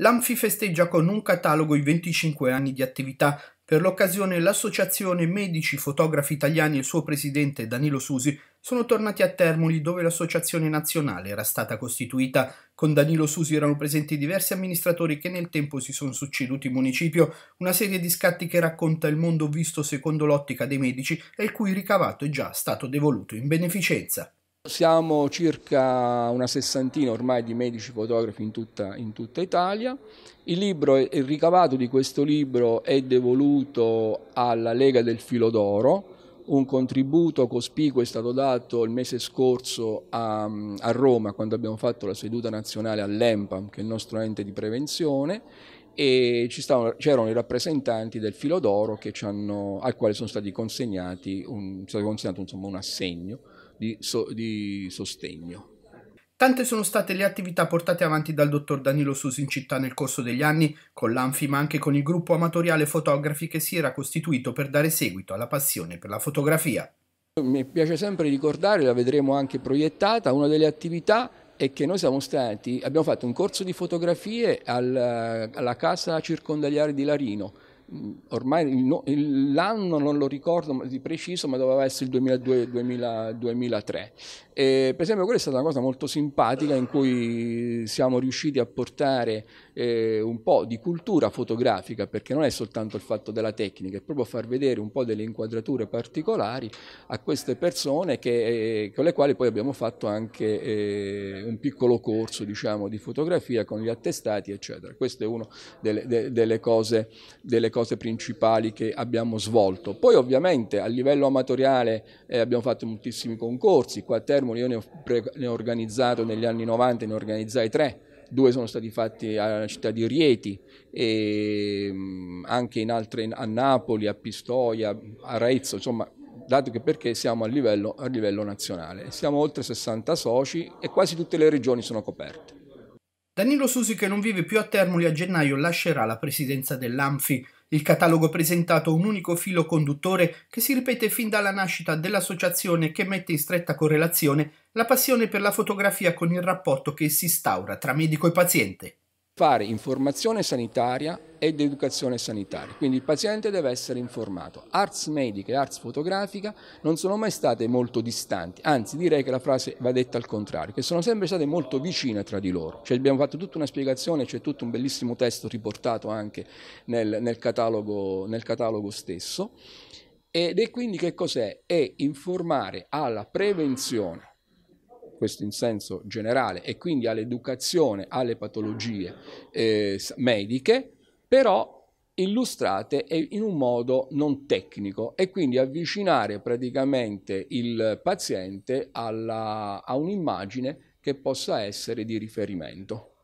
L'Anfi festeggia con un catalogo i 25 anni di attività. Per l'occasione l'Associazione Medici Fotografi Italiani e il suo presidente Danilo Susi sono tornati a Termoli dove l'associazione nazionale era stata costituita. Con Danilo Susi erano presenti diversi amministratori che nel tempo si sono succeduti in municipio, una serie di scatti che racconta il mondo visto secondo l'ottica dei medici e il cui ricavato è già stato devoluto in beneficenza. Siamo circa una sessantina ormai di medici fotografi in tutta, in tutta Italia. Il, libro, il ricavato di questo libro è devoluto alla Lega del Filo d'Oro, un contributo cospicuo è stato dato il mese scorso a, a, Roma quando abbiamo fatto la seduta nazionale all'EMPAM, che è il nostro ente di prevenzione, e stavano, c'erano i rappresentanti del filo d'oro al quale sono stati consegnati un, stato consegnato insomma, un assegno di, so, di sostegno. Tante sono state le attività portate avanti dal dottor Danilo Susi in città nel corso degli anni, con l'Anfi ma anche con il gruppo amatoriale fotografi che si era costituito per dare seguito alla passione per la fotografia. Mi piace sempre ricordare, la vedremo anche proiettata, una delle attività è che noi siamo stati, abbiamo fatto un corso di fotografie alla, alla casa circondariale di Larino, Mm, ormai l'anno non lo ricordo di preciso, ma doveva essere il 2002-2003. per esempio quella è stata una cosa molto simpatica in cui siamo riusciti a portare eh, un po' di cultura fotografica, perché non è soltanto il fatto della tecnica, è proprio far vedere un po' delle inquadrature particolari a queste persone che, eh, con le quali poi abbiamo fatto anche eh, un piccolo corso diciamo, di fotografia con gli attestati, eccetera. Questa è una delle, de, delle cose, delle cose cose principali che abbiamo svolto. Poi ovviamente a livello amatoriale eh, abbiamo fatto moltissimi concorsi, qua a Termoli io ne ho, ne ho organizzato negli anni 90, ne organizzai tre, due sono stati fatti alla città di Rieti, e ehm, anche in altre, a Napoli, a Pistoia, a Rezzo, insomma dato che perché siamo a livello, a livello nazionale. Siamo oltre 60 soci e quasi tutte le regioni sono coperte. Danilo Susi, che non vive più a Termoli a gennaio, lascerà la presidenza dell'Anfi. Il catalogo presentato un unico filo conduttore che si ripete fin dalla nascita dell'associazione che mette in stretta correlazione la passione per la fotografia con il rapporto che si instaura tra medico e paziente fare informazione sanitaria ed educazione sanitaria. Quindi il paziente deve essere informato. Arts medica e arts fotografica non sono mai state molto distanti, anzi direi che la frase va detta al contrario, che sono sempre state molto vicine tra di loro. Cioè abbiamo fatto tutta una spiegazione, c'è tutto un bellissimo testo riportato anche nel, nel, catalogo, nel catalogo stesso. Ed è quindi che cos'è? È informare alla prevenzione questo in senso generale, e quindi all'educazione alle patologie eh, mediche, però illustrate in un modo non tecnico e quindi avvicinare praticamente il paziente alla, a un'immagine che possa essere di riferimento.